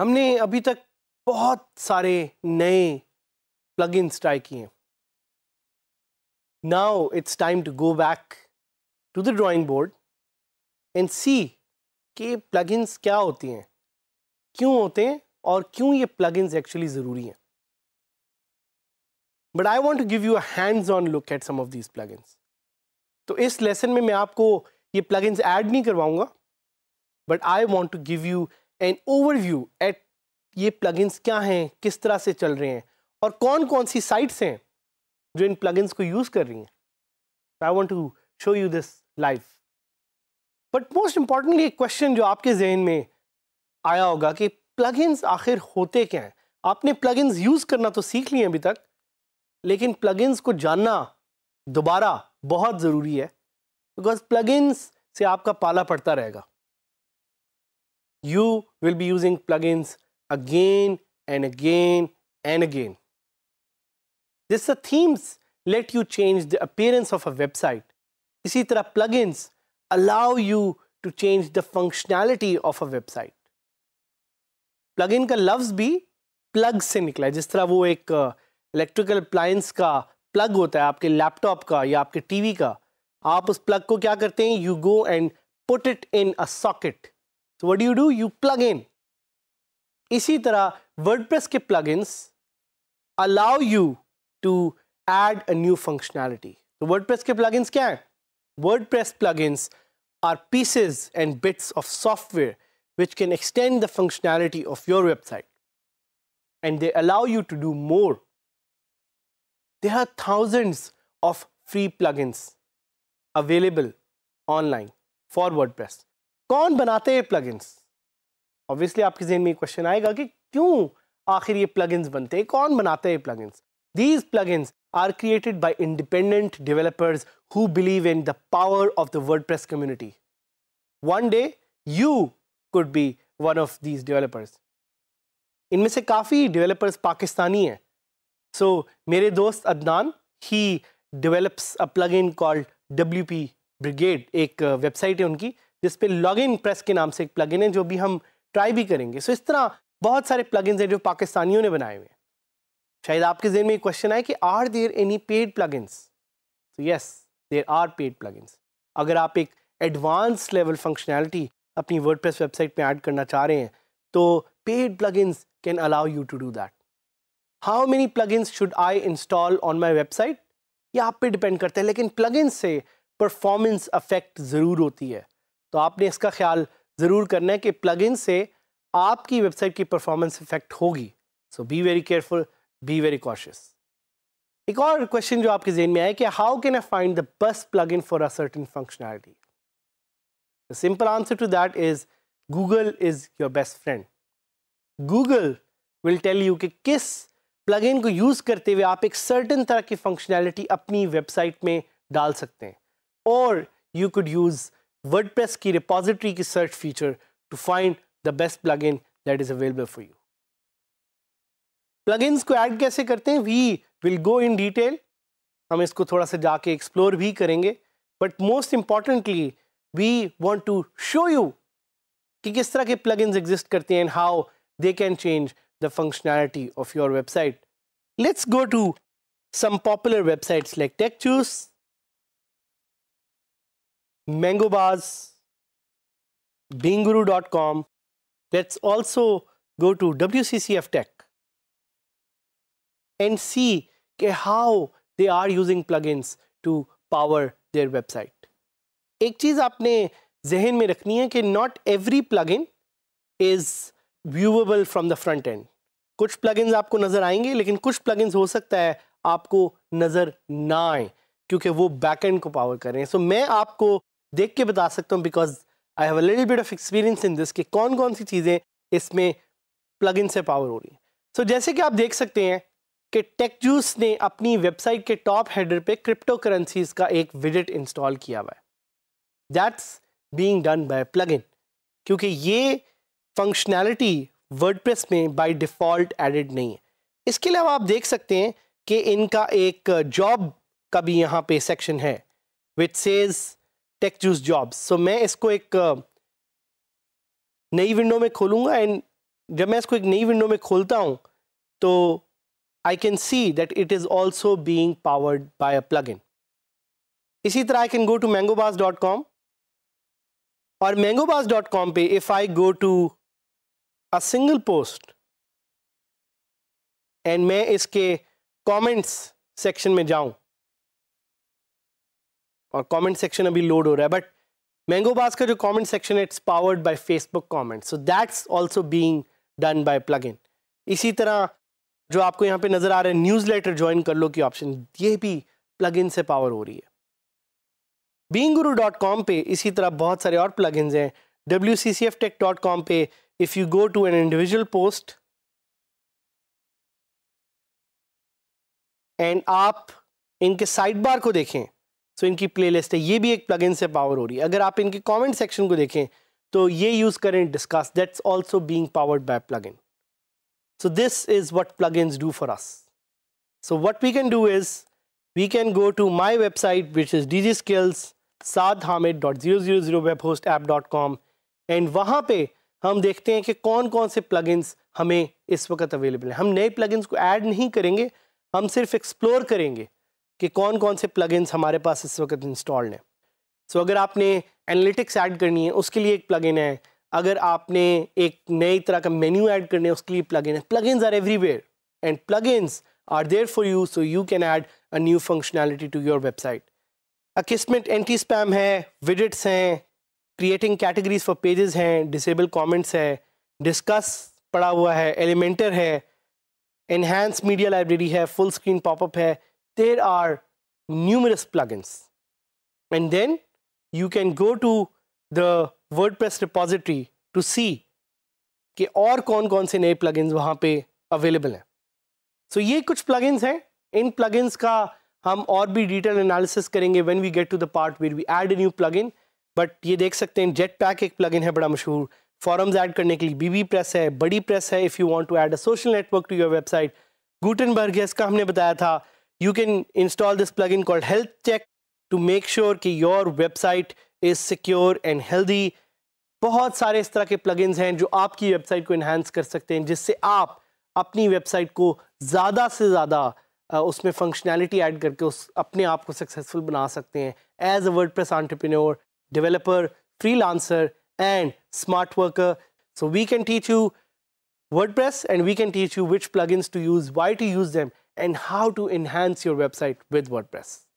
हमने अभी तक बहुत सारे नए प्लगइन्स ट्राई किए now it's time to go back to the drawing board and see के प्लगइन्स क्या होती हैं क्यों होते हैं और क्यों ये प्लगइन्स एक्चुअली ज़रूरी हैं but I want to give you a hands on look at some of these plugins तो इस लेसन में मैं आपको ये प्लगइन्स ऐड नहीं करवाऊंगा but I want to give you an overview at ये प्लगइन्स क्या हैं किस तरह से चल रहे हैं और कौन कौन सी साइट्स हैं जो इन प्लगइन्स को यूज़ कर रही हैं I want to show you this life but most importantly एक क्वेश्चन जो आपके जहन में आया होगा कि प्लगइन्स आखिर होते क्या हैं आपने प्लगइन्स यूज़ करना तो सीख लिए अभी तक लेकिन प्लगइन्स को जानना दोबारा बहुत ज़रूरी है बिकॉज प्लगइन्स से आपका पाला पड़ता रहेगा you will be using plugins again and again and again. This the themes let you change the appearance of a website, Isi tarah plugins allow you to change the functionality of a website. Plugin का लफ्ज़ भी plug से निकला है जिस तरह वो एक electrical appliance ka plug hota hai aapke laptop ka ya aapke TV ka. Aap us plug ko kya karte hain? You go and put it in a socket. So what do you do? You plug in. इसी तरह WordPress के plugins allow you to add a new functionality तो WordPress के plugins plugins हैं WordPress plugins are pieces and bits of software which can extend the functionality of your website and they allow you to do more. There are thousands of free plugins available online for WordPress. कौन बनाते हैं plug इन्स obviously आपके जहन में question आएगा कि क्यों आखिर ये प्लग इन्स बनते हैं कौन बनाते हैं plugins these plugins are created by independent developers who believe in the power of the WordPress community one day you could be one of these developers इनमें से काफ़ी डिवेलपर्स पाकिस्तानी हैं सो so, मेरे दोस्त Adnan he develops a plug plugin called W P Brigade एक website है उनकी जिस पे इन प्रेस के नाम से एक प्लग है जो भी हम ट्राई भी करेंगे सो so, इस तरह बहुत सारे प्लग हैं जो पाकिस्तानियों ने बनाए हुए हैं शायद आपके जेहन में एक क्वेश्चन आए कि are there any paid plug तो yes there are paid plug अगर आप एक एडवांस लेवल फंक्शनैलिटी अपनी वर्ड वेबसाइट में ऐड करना चाह रहे हैं तो paid plugins can allow you to do that how many ins should I install on my website ये आप पे डिपेंड करते हैं लेकिन प्लगइन्स से परफॉर्मेंस अफेक्ट ज़रूर होती है तो आपने इसका ख्याल ज़रूर करना है कि प्लगइन से आपकी वेबसाइट की परफॉर्मेंस इफेक्ट होगी so be very careful be very cautious एक और क्वेश्चन जो आपके जेन में आया कि how can I find the best plug in for a certain functionality the simple answer to that is Google is your best friend Google will tell you कि किस इन को यूज़ करते हुए आप एक सर्टन तरह की फंक्शनैलिटी अपनी वेबसाइट में डाल सकते हैं और यू कुड यूज़ WordPress की रिपोजिटरी की search feature to find the best plug in that is available for you plug को ऐड कैसे करते हैं we will go in detail हम इसको थोड़ा सा जाके एक्सप्लोर भी करेंगे but most importantly we want to show you कि किस तरह के प्लग इन्स एग्जिस्ट करते हैं and how they can change the functionality of your website let's go to some popular websites like tech choose dot com let's also go to W C C F tech and see के how they are using plug plugins to power their website एक चीज़ आपने जहन में रखनी है कि not every plugin is viewable from the front end कुछ प्लग इन्स आपको नज़र आएंगे लेकिन कुछ प्लग इन्स हो सकता है आपको नज़र ना आए क्योंकि वो बैक एंड को पावर कर रहे हैं सो so, मैं आपको देख के बता सकता हूँ because I have little bit of experience in this कि कौन कौन सी चीज़ें इसमें प्लग इन से पावर हो रही हैं सो so, जैसे कि आप देख सकते हैं कि टेक जूस ने अपनी वेबसाइट के टॉप हेडर पे क्रिप्टो करेंसीज का एक विजिट इंस्टॉल किया हुआ है that's being done by plug in क्योंकि ये फंक्शनैलिटी वर्डप्रेस में बाय डिफ़ॉल्ट एडिड नहीं है इसके अलावा आप देख सकते हैं कि इनका एक जॉब का भी यहाँ पे सेक्शन है which says TechJuice jobs so मैं इसको एक नई विंडो में खोलूंगा एंड जब मैं इसको एक नई विंडो में खोलता हूँ तो I can see that it is also being powered by a plug in इसी तरह I can go to MangoBaaz dot com और मैंगोबास डॉट कॉम पर if I go to a single post and मैं इसके comments section में जाऊं और comment section अभी लोड हो रहा है बट मैंगो बास का जो कमेंट सेक्शन है it's powered by Facebook comment so that's also being done by plug इसी तरह जो आपको यहाँ पे नज़र आ रहा है न्यूज़ लेटर ज्वाइन कर लो की ऑप्शन ये भी प्लग से पावर हो रही है कॉम पे इसी तरह बहुत सारे और प्लग हैं कॉम पे if you go to an individual post and आप इनके साइड बार को देखें सो इनकी प्लेलिस्ट है ये भी एक प्लगइन से पावर हो रही है अगर आप इनके कमेंट सेक्शन को देखें तो ये यूज़ करें Disqus that's also being powered by plugin so this is what plugins do for us so what we can do is we can Hamid dot zero zero zero web host app dot com and वहाँ पर हम देखते हैं कि कौन कौन से plugins हमें इस वक्त अवेलेबल हैं हम नए प्लगइन्स को ऐड नहीं करेंगे हम सिर्फ एक्सप्लोर करेंगे कि कौन कौन से प्लगइन्स हमारे पास इस वक्त इंस्टॉल्ड हैं सो अगर आपने एनालिटिक्स ऐड करनी है उसके लिए एक प्लगइन है अगर आपने एक नई तरह का मेन्यू ऐड करना है उसके लिए प्लगइन है plugins are everywhere and plugins are there for you so you can add a new functionality to your website Akismet anti spam है विडिट्स हैं क्रिएटिंग कैटेगरीज फॉर पेजेस हैं डिसेबल कॉमेंट्स है Disqus पड़ा हुआ है Elementor है enhance media library है full screen popup है there are numerous plugins. And then you can go to the WordPress repository to see कि और कौन कौन से नए प्लगइन्स वहाँ पे अवेलेबल हैं सो so, ये कुछ प्लगइन्स हैं इन प्लगइन्स का हम और भी डिटेल एनालिसिस करेंगे when we get to the part where we add a new plugin but ये देख सकते हैं जेट पैक एक प्लगइन है बड़ा मशहूर फॉरम्स ऐड करने के लिए बीबी प्रेस है बड़ी प्रेस है if you want to add a social network to your website Gutenberg है का हमने बताया था you can install this plugin called Health Check to make sure कि your website is secure and healthy. बहुत सारे इस तरह के plugins हैं जो आपकी website को enhance कर सकते हैं जिससे आप अपनी website को ज़्यादा से ज़्यादा उसमें functionality add करके उस अपने आप को successful बना सकते हैं as a WordPress entrepreneur, developer, freelancer and smart worker. So we can teach you WordPress and we can teach you which plugins to use, why to use them and how to enhance your website with WordPress.